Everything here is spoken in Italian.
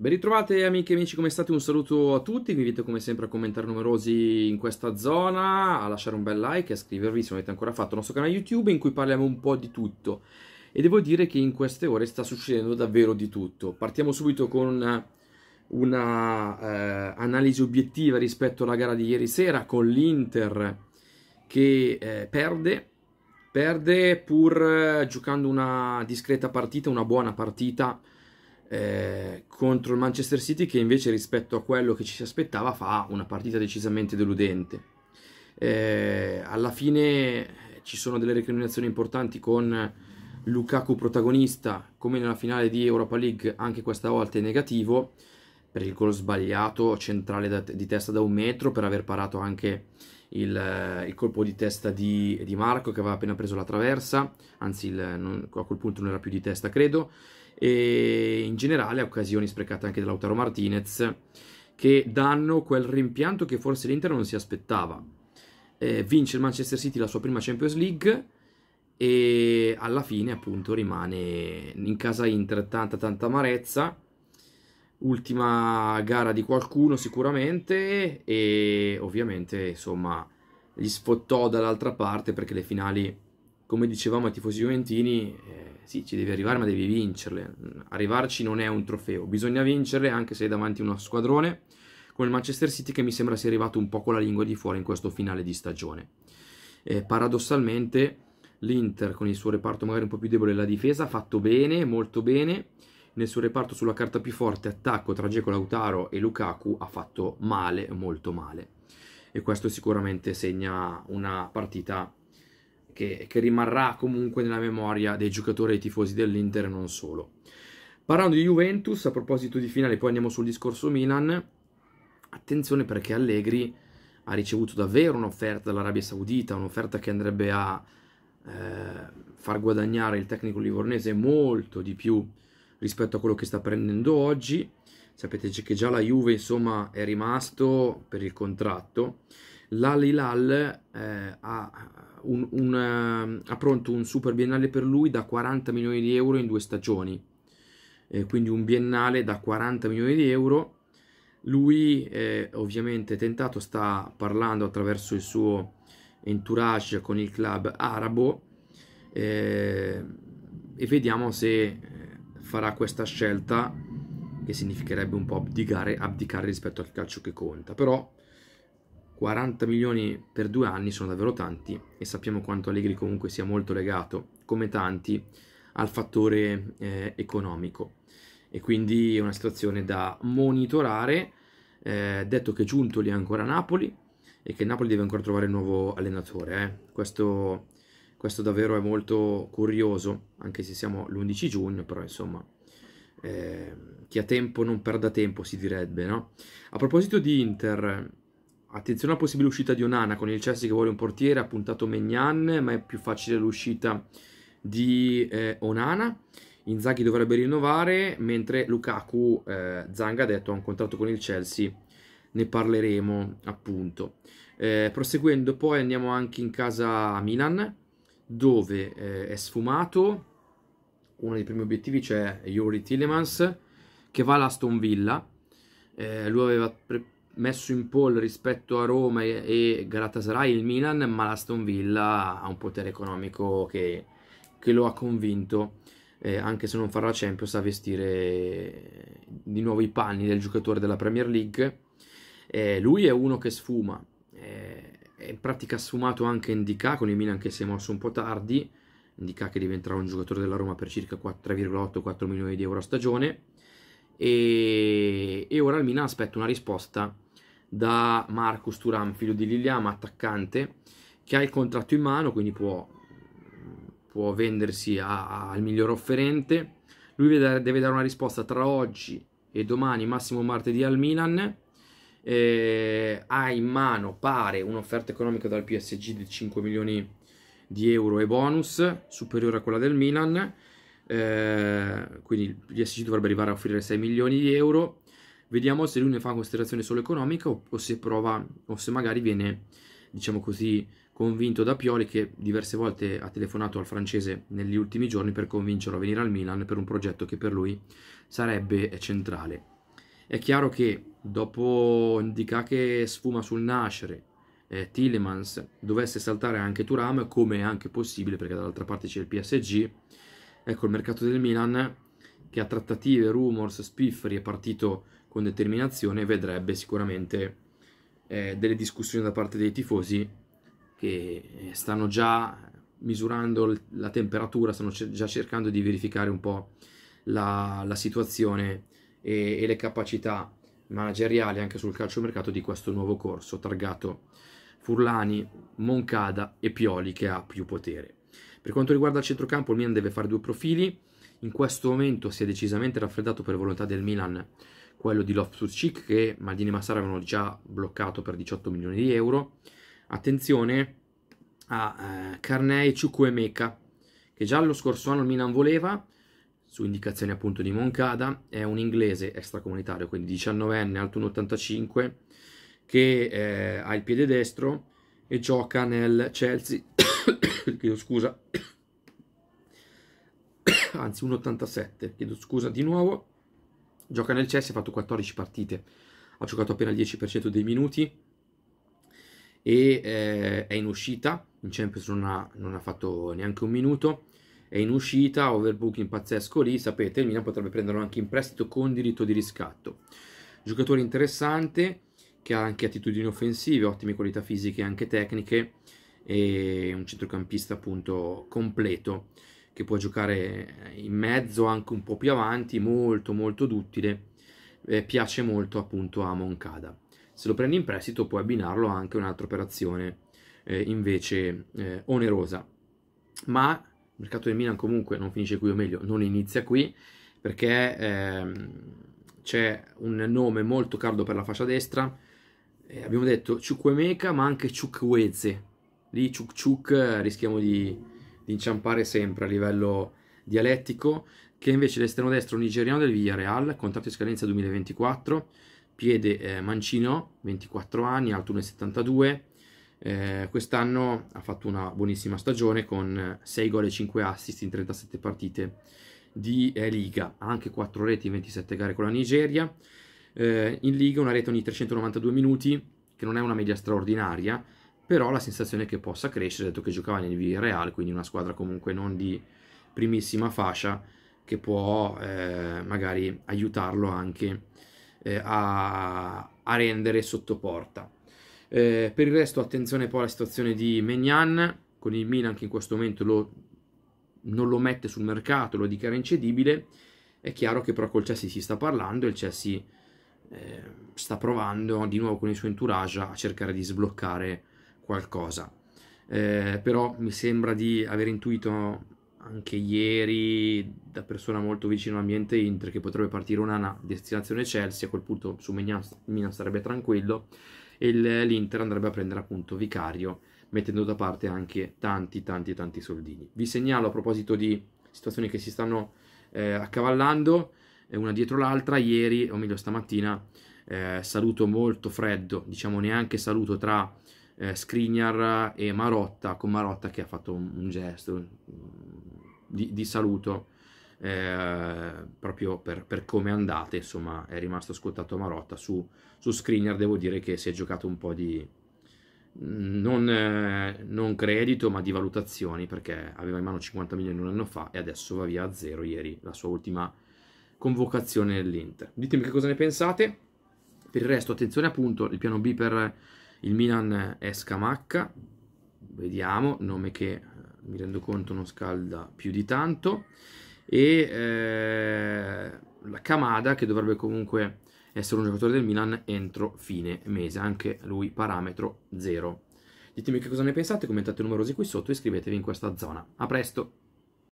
Ben ritrovate amiche e amici, come state? Un saluto a tutti, vi invito come sempre a commentare numerosi in questa zona, a lasciare un bel like e a iscrivervi se non avete ancora fatto il nostro canale YouTube in cui parliamo un po' di tutto. E devo dire che in queste ore sta succedendo davvero di tutto. Partiamo subito con eh, una eh, obiettiva rispetto alla gara di ieri sera con l'Inter che eh, perde, perde pur eh, giocando una discreta partita, una buona partita, eh, contro il Manchester City che invece rispetto a quello che ci si aspettava fa una partita decisamente deludente. Eh, alla fine eh, ci sono delle recriminazioni importanti con Lukaku protagonista, come nella finale di Europa League, anche questa volta è negativo per il gol sbagliato centrale da, di testa da un metro, per aver parato anche il, eh, il colpo di testa di, di, Marco che aveva appena preso la traversa, anzi il, non, a quel punto non era più di testa credo, e in generale occasioni sprecate anche da Lautaro Martinez che danno quel rimpianto che forse l'Inter non si aspettava. Eh, vince il Manchester City la sua prima Champions League e alla fine appunto rimane in casa Inter tanta tanta amarezza. Ultima gara di qualcuno sicuramente e ovviamente insomma gli sfottò dall'altra parte perché le finali come dicevamo ai tifosi juventini, eh, sì, ci devi arrivare ma devi vincerle. Arrivarci non è un trofeo, bisogna vincerle anche se è davanti a uno squadrone come il Manchester City che mi sembra sia arrivato un po' con la lingua di fuori in questo finale di stagione. Eh, paradossalmente l'Inter con il suo reparto magari un po' più debole la difesa ha fatto bene, molto bene. Nel suo reparto sulla carta più forte attacco tra Geco Lautaro e Lukaku ha fatto male, molto male. E questo sicuramente segna una partita che, che rimarrà comunque nella memoria dei giocatori e dei tifosi dell'Inter e non solo. Parlando di Juventus, a proposito di finale, poi andiamo sul discorso Milan. Attenzione perché Allegri ha ricevuto davvero un'offerta dall'Arabia Saudita, un'offerta che andrebbe a eh, far guadagnare il tecnico livornese molto di più rispetto a quello che sta prendendo oggi. Sapete che già la Juve insomma è rimasto per il contratto L'Alilal eh, ha, un, un, eh, ha, pronto un super biennale per lui da 40 milioni di euro in due stagioni, eh, quindi un biennale da 40 milioni di euro. Lui eh, ovviamente tentato sta parlando attraverso il suo entourage con il club arabo eh, e vediamo se eh, farà questa scelta che significherebbe un po' abdicare, abdicare rispetto al calcio che conta. Però 40 milioni per due anni sono davvero tanti e sappiamo quanto Allegri comunque sia molto legato, come tanti, al fattore eh, economico. E quindi è una situazione da monitorare, eh, detto che Giuntoli è ancora a Napoli e che Napoli deve ancora trovare un nuovo allenatore. Eh. Questo, questo davvero è molto curioso, anche se siamo l'11 giugno, però insomma eh, chi ha tempo non perda tempo, si direbbe. No? A proposito di Inter, Attenzione alla possibile uscita di Onana con il Chelsea che vuole un portiere, ha puntato Megnan, ma è più facile l'uscita di eh, Onana. Inzaghi dovrebbe rinnovare, mentre Lukaku, eh, Zanga ha detto, ha un contratto con il Chelsea, ne parleremo appunto. Eh, proseguendo poi andiamo anche in casa Milan, dove eh, è sfumato uno dei primi obiettivi, c'è Yuri Tillemans, che va alla Ston Villa. Eh, lui aveva pre- messo in pole rispetto a Roma e, e Galatasaray il Milan, ma la l'Aston Villa ha un potere economico che, che lo ha convinto, eh, anche se non farà Champions, a vestire di nuovo i panni del giocatore della Premier League. Eh, lui è uno che sfuma, eh, in pratica ha sfumato anche in DK con il Milan che si è mosso un po' tardi, Indica che diventerà un giocatore della Roma per circa 3,8-4 milioni di euro a stagione. E, e ora il Milan aspetta una risposta da Marcus Turam, figlio di Liliam, attaccante, che ha il contratto in mano, quindi può, può vendersi a, a, al miglior offerente. Lui deve, deve dare una risposta tra oggi e domani, massimo martedì al Milan. Eh, ha in mano, pare, un'offerta economica dal PSG di 5 milioni di euro e bonus, superiore a quella del Milan. Eh, quindi il PSG dovrebbe arrivare a offrire 6 milioni di euro Vediamo se lui ne fa considerazione solo economica o, o se prova o se magari viene, diciamo così, convinto da Pioli che diverse volte ha telefonato al francese negli ultimi giorni per convincerlo a venire al Milan per un progetto che per lui sarebbe eh, centrale. È chiaro che dopo Indica che sfuma sul nascere, eh, Tillemans dovesse saltare anche Turam, come è anche possibile perché dall'altra parte c'è il PSG, ecco il mercato del Milan che ha trattative, rumors, spifferi è partito con determinazione vedrebbe sicuramente eh, delle discussioni da parte dei tifosi che eh, stanno già misurando la temperatura, stanno cer- già cercando di verificare un po' la, la situazione e, e, le capacità manageriali anche sul calciomercato di questo nuovo corso targato Furlani, Moncada e Pioli che ha più potere. Per quanto riguarda il centrocampo, il Milan deve fare due profili. In questo momento si è decisamente raffreddato per volontà del Milan quello di Loftus Cheek che Maldini e Massara avevano già bloccato per 18 milioni di euro. Attenzione a eh, Carnei Ciucuemeca che già lo scorso anno il Milan voleva su indicazione appunto di Moncada, è un inglese extracomunitario, quindi 19enne, alto 1,85, che eh, ha il piede destro e gioca nel Chelsea, chiedo scusa, anzi 1,87, chiedo scusa di nuovo, Gioca nel Chelsea, ha fatto 14 partite, ha giocato appena il 10% dei minuti e eh, è in uscita, in Champions non ha, non ha, fatto neanche un minuto, è in uscita, overbooking pazzesco lì, sapete, il Milan potrebbe prenderlo anche in prestito con diritto di riscatto. Giocatore interessante, che ha anche attitudini offensive, ottime qualità fisiche e anche tecniche, e un centrocampista appunto completo che può giocare in mezzo, anche un po' più avanti, molto molto duttile, eh, piace molto appunto a Moncada. Se lo prendi in prestito puoi abbinarlo anche a un'altra operazione eh, invece eh, onerosa. Ma il mercato del Milan comunque non finisce qui, o meglio, non inizia qui, perché ehm, c'è un nome molto caldo per la fascia destra, eh, abbiamo detto Ciuquemeca ma anche Ciuqueze lì Ciuc Ciuc eh, rischiamo di di inciampare sempre a livello dialettico, che invece l'esterno destro nigeriano del Villarreal, contratto di scadenza 2024, piede eh, mancino, 24 anni, alto 1,72, eh, quest'anno ha fatto una buonissima stagione con 6 gol e 5 assist in 37 partite di eh, Liga, anche 4 reti in 27 gare con la Nigeria, eh, in Liga una rete ogni 392 minuti, che non è una media straordinaria, però la sensazione è che possa crescere, dato che giocava nel Real, quindi una squadra comunque non di primissima fascia, che può eh, magari aiutarlo anche eh, a, a, rendere sottoporta. Eh, per il resto attenzione poi alla situazione di Menyan, con il Milan che in questo momento lo, non lo mette sul mercato, lo dichiara incedibile, è chiaro che però col Chelsea si sta parlando e il Chelsea eh, sta provando di nuovo con il suo entourage a cercare di sbloccare qualcosa. Eh, però mi sembra di aver intuito anche ieri da persona molto vicino all'ambiente Inter che potrebbe partire un'ana destinazione Chelsea, a quel punto su Milan, sarebbe tranquillo e l'Inter andrebbe a prendere appunto Vicario mettendo da parte anche tanti tanti tanti soldini. Vi segnalo a proposito di situazioni che si stanno eh, accavallando eh, una dietro l'altra, ieri o meglio stamattina eh, saluto molto freddo, diciamo neanche saluto tra eh, Skriniar e Marotta, con Marotta che ha fatto un, un gesto mm, di, di saluto eh, proprio per, per, come andate, insomma è rimasto scottato Marotta su, su Skriniar, devo dire che si è giocato un po' di... Non, eh, non, credito ma di valutazioni perché aveva in mano 50 milioni un anno fa e adesso va via a zero ieri la sua ultima convocazione nell'Inter ditemi che cosa ne pensate per il resto attenzione appunto il piano B per il Milan è Scamacca, vediamo, nome che eh, mi rendo conto non scalda più di tanto, e eh, la Camada che dovrebbe comunque essere un giocatore del Milan entro fine mese, anche lui parametro zero Ditemi che cosa ne pensate, commentate numerosi qui sotto e iscrivetevi in questa zona. A presto!